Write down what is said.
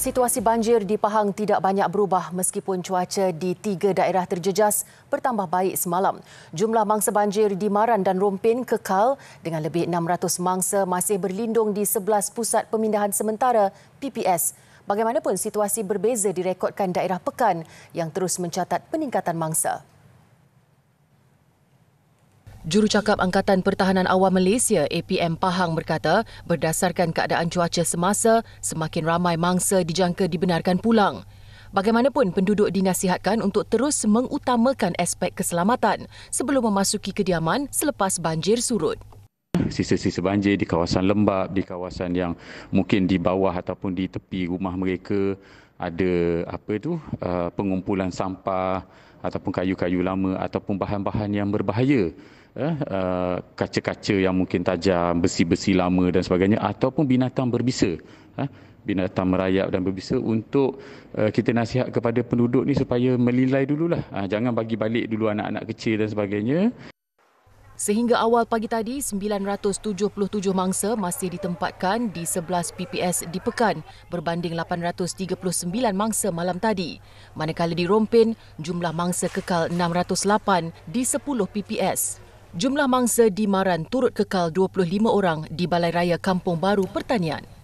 Situasi banjir di Pahang tidak banyak berubah meskipun cuaca di tiga daerah terjejas bertambah baik semalam. Jumlah mangsa banjir di Maran dan Rompin kekal dengan lebih 600 mangsa masih berlindung di 11 pusat pemindahan sementara PPS. Bagaimanapun situasi berbeza direkodkan daerah Pekan yang terus mencatat peningkatan mangsa. Jurucakap Angkatan Pertahanan Awam Malaysia APM Pahang berkata, berdasarkan keadaan cuaca semasa, semakin ramai mangsa dijangka dibenarkan pulang. Bagaimanapun, penduduk dinasihatkan untuk terus mengutamakan aspek keselamatan sebelum memasuki kediaman selepas banjir surut. Sisa-sisa banjir di kawasan lembab di kawasan yang mungkin di bawah ataupun di tepi rumah mereka ada apa itu uh, pengumpulan sampah ataupun kayu-kayu lama ataupun bahan-bahan yang berbahaya Ya, eh, uh, kaca-kaca yang mungkin tajam, besi-besi lama dan sebagainya ataupun binatang berbisa. Eh, binatang merayap dan berbisa untuk uh, kita nasihat kepada penduduk ni supaya melilai dululah. Uh, jangan bagi balik dulu anak-anak kecil dan sebagainya. Sehingga awal pagi tadi, 977 mangsa masih ditempatkan di 11 PPS di Pekan berbanding 839 mangsa malam tadi. Manakala di Rompin, jumlah mangsa kekal 608 di 10 PPS. Jumlah mangsa di Maran turut kekal 25 orang di Balai Raya Kampung Baru Pertanian.